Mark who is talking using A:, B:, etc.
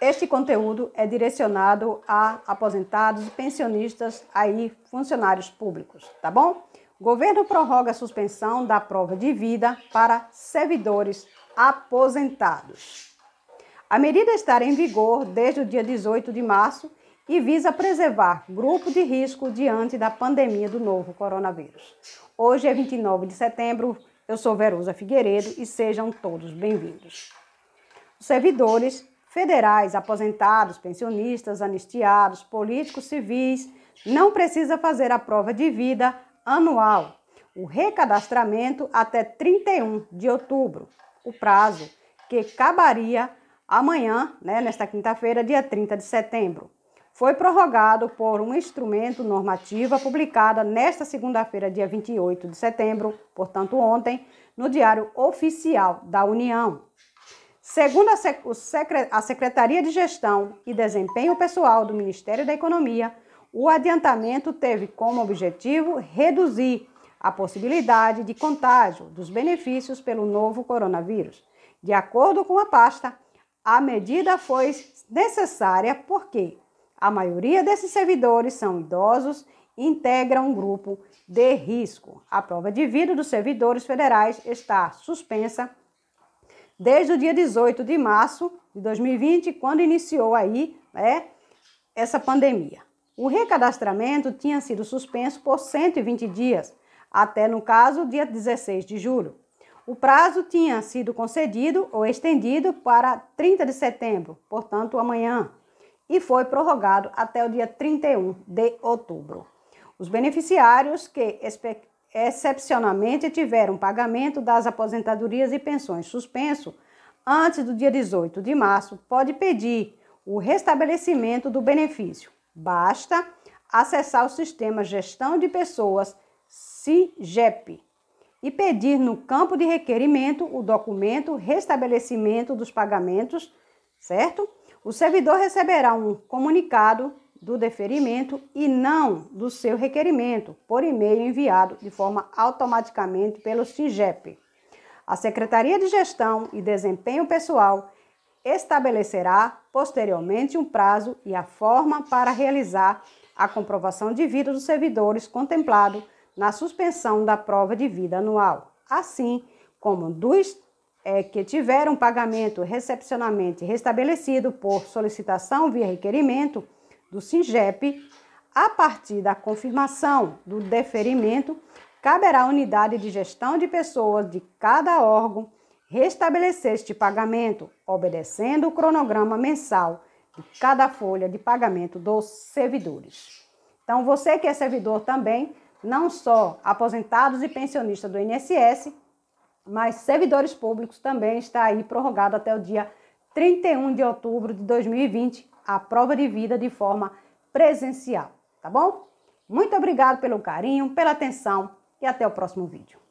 A: Este conteúdo é direcionado a aposentados, pensionistas, aí funcionários públicos, tá bom? O governo prorroga a suspensão da prova de vida para servidores aposentados. A medida estará em vigor desde o dia 18 de março e visa preservar grupo de risco diante da pandemia do novo coronavírus. Hoje é 29 de setembro, eu sou Verusa Figueiredo e sejam todos bem-vindos. Os servidores federais, aposentados, pensionistas, anistiados, políticos civis, não precisa fazer a prova de vida anual. O recadastramento até 31 de outubro, o prazo que acabaria amanhã, né, nesta quinta-feira, dia 30 de setembro. Foi prorrogado por um instrumento normativo publicada nesta segunda-feira, dia 28 de setembro, portanto ontem, no Diário Oficial da União. Segundo a Secretaria de Gestão e Desempenho Pessoal do Ministério da Economia, o adiantamento teve como objetivo reduzir a possibilidade de contágio dos benefícios pelo novo coronavírus. De acordo com a pasta, a medida foi necessária porque a maioria desses servidores são idosos e integram um grupo de risco. A prova de vida dos servidores federais está suspensa desde o dia 18 de março de 2020, quando iniciou aí né, essa pandemia. O recadastramento tinha sido suspenso por 120 dias, até no caso, dia 16 de julho. O prazo tinha sido concedido ou estendido para 30 de setembro, portanto, amanhã, e foi prorrogado até o dia 31 de outubro. Os beneficiários que excepcionalmente tiveram pagamento das aposentadorias e pensões suspenso antes do dia 18 de março, pode pedir o restabelecimento do benefício. Basta acessar o sistema Gestão de Pessoas CIGEP e pedir no campo de requerimento o documento restabelecimento dos pagamentos, certo? O servidor receberá um comunicado do deferimento e não do seu requerimento por e-mail enviado de forma automaticamente pelo Sinjep. A Secretaria de Gestão e Desempenho Pessoal estabelecerá posteriormente um prazo e a forma para realizar a comprovação de vida dos servidores contemplado na suspensão da prova de vida anual, assim como dos é, que tiveram pagamento recepcionalmente restabelecido por solicitação via requerimento do SINGEP, a partir da confirmação do deferimento, caberá à unidade de gestão de pessoas de cada órgão restabelecer este pagamento, obedecendo o cronograma mensal de cada folha de pagamento dos servidores. Então, você que é servidor também, não só aposentados e pensionistas do INSS, mas servidores públicos também está aí prorrogado até o dia 31 de outubro de 2020 a prova de vida de forma presencial, tá bom? Muito obrigado pelo carinho, pela atenção e até o próximo vídeo.